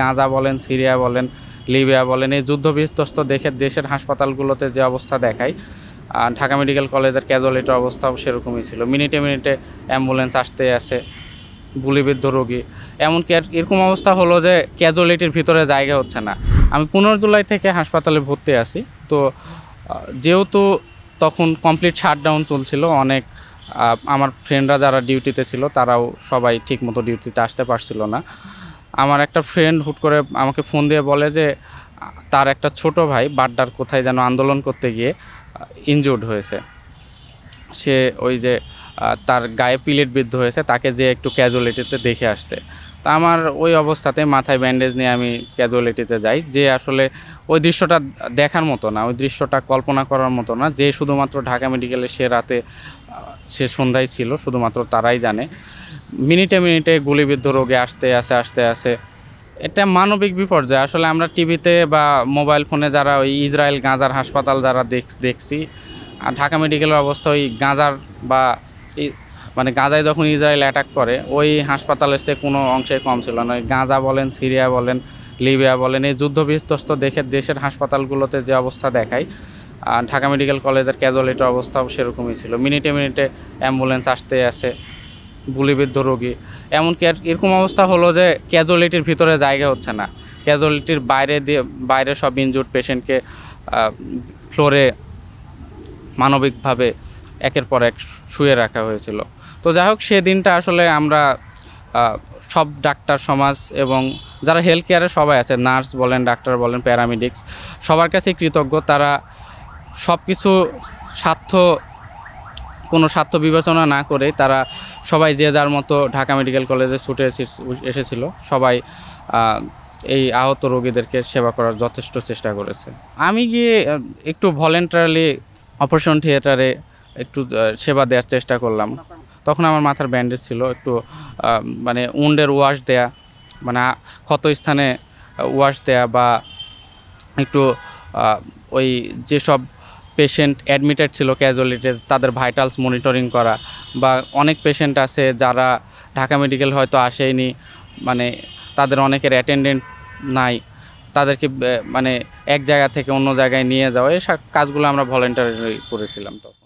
গাঁজা বলেন সিরিয়া বলেন লিবিয়া বলেন এই যুদ্ধ বিধ্বস্ত দেখে দেশের হাসপাতালগুলোতে যে অবস্থা দেখায় ঢাকা মেডিকেল কলেজের ক্যাজুয়ালিটির অবস্থাও সেরকমই ছিল মিনিটে মিনিটে অ্যাম্বুলেন্স আসতে আসে গুলিবিদ্ধ রোগী এমনকি এরকম অবস্থা হলো যে ক্যাজুয়ালিটির ভিতরে জায়গা হচ্ছে না আমি পনেরো জুলাই থেকে হাসপাতালে ভর্তি আছি তো যেহেতু তখন কমপ্লিট শাটডাউন চলছিল অনেক আমার ফ্রেন্ডরা যারা ডিউটিতে ছিল তারাও সবাই ঠিকমতো ডিউটিতে আসতে পারছিল না আমার একটা ফ্রেন্ড হুট করে আমাকে ফোন দিয়ে বলে যে তার একটা ছোট ভাই বাড্ডার কোথায় যেন আন্দোলন করতে গিয়ে ইনজুর্ড হয়েছে সে ওই যে তার গায়ে পিলেট বিদ্ধ হয়েছে তাকে যে একটু ক্যাজুয়ালিটিতে দেখে আসতে তা আমার ওই অবস্থাতে মাথায় ব্যান্ডেজ নিয়ে আমি ক্যাজুয়ালিটিতে যাই যে আসলে ওই দৃশ্যটা দেখার মতো না ওই দৃশ্যটা কল্পনা করার মতো না যে শুধুমাত্র ঢাকা মেডিকেলে সে রাতে সে সন্ধ্যায় ছিল শুধুমাত্র তারাই জানে মিনিটে মিনিটে গুলিবিদ্ধ রোগে আসতে আসে আসতে আসে এটা মানবিক বিপর্যয় আসলে আমরা টিভিতে বা মোবাইল ফোনে যারা ওই ইসরায়েল গাঁজার হাসপাতাল যারা দেখ দেখছি আর ঢাকা মেডিকেলের অবস্থা ওই গাঁজার বা মানে গাঁজায় যখন ইসরায়েল অ্যাটাক করে ওই হাসপাতালের সে কোনো অংশে কম ছিল না গাঁজা বলেন সিরিয়া বলেন লিবিয়া বলেন এই যুদ্ধবিধ্বস্ত দেখে দেশের হাসপাতালগুলোতে যে অবস্থা দেখায় ঢাকা মেডিকেল কলেজের ক্যাজুয়ালিটির অবস্থাও সেরকমই ছিল মিনিটে মিনিটে অ্যাম্বুলেন্স আসতে আসে গুলিবিদ্ধ রোগী এমনকি এরকম অবস্থা হলো যে ক্যাজুয়ালিটির ভিতরে জায়গা হচ্ছে না ক্যাজুয়ালিটির বাইরে দিয়ে বাইরে সব ইনজুর্ড পেশেন্টকে ফ্লোরে মানবিকভাবে একের পর এক শুয়ে রাখা হয়েছিল তো যাই হোক সেদিনটা আসলে আমরা সব ডাক্তার সমাজ এবং যারা হেলথ কেয়ারে সবাই আছে নার্স বলেন ডাক্তার বলেন প্যারামেডিক্স সবার কাছে কৃতজ্ঞ তারা সব কিছু স্বার্থ কোনো স্বার্থ বিবেচনা না করে তারা সবাই যে যার মতো ঢাকা মেডিকেল কলেজে ছুটে এসেছিল সবাই এই আহত রোগীদেরকে সেবা করার যথেষ্ট চেষ্টা করেছে আমি গিয়ে একটু ভলেন্টারলি অপারেশন থিয়েটারে একটু সেবা দেওয়ার চেষ্টা করলাম তখন আমার মাথার ব্যান্ডেজ ছিল একটু মানে উন্ডের ওয়াশ দেয়া মানে ক্ষত স্থানে ওয়াশ দেয়া বা একটু ওই যেসব পেশেন্ট অ্যাডমিটেড ছিল ক্যাজুয়ালিটি তাদের ভাইটালস মনিটরিং করা বা অনেক পেশেন্ট আছে যারা ঢাকা মেডিকেল হয়তো আসেনি মানে তাদের অনেকের অ্যাটেন্ডেন্ট নাই তাদেরকে মানে এক জায়গা থেকে অন্য জায়গায় নিয়ে যাওয়া এসব কাজগুলো আমরা ভলেন্টারি করেছিলাম তো